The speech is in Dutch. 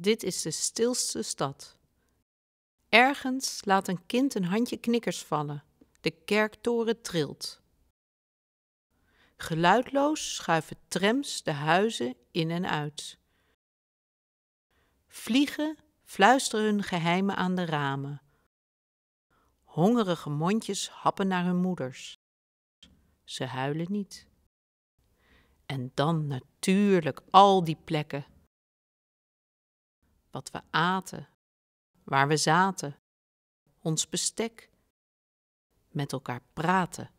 Dit is de stilste stad. Ergens laat een kind een handje knikkers vallen. De kerktoren trilt. Geluidloos schuiven trams de huizen in en uit. Vliegen fluisteren hun geheimen aan de ramen. Hongerige mondjes happen naar hun moeders. Ze huilen niet. En dan natuurlijk al die plekken wat we aten, waar we zaten, ons bestek, met elkaar praten.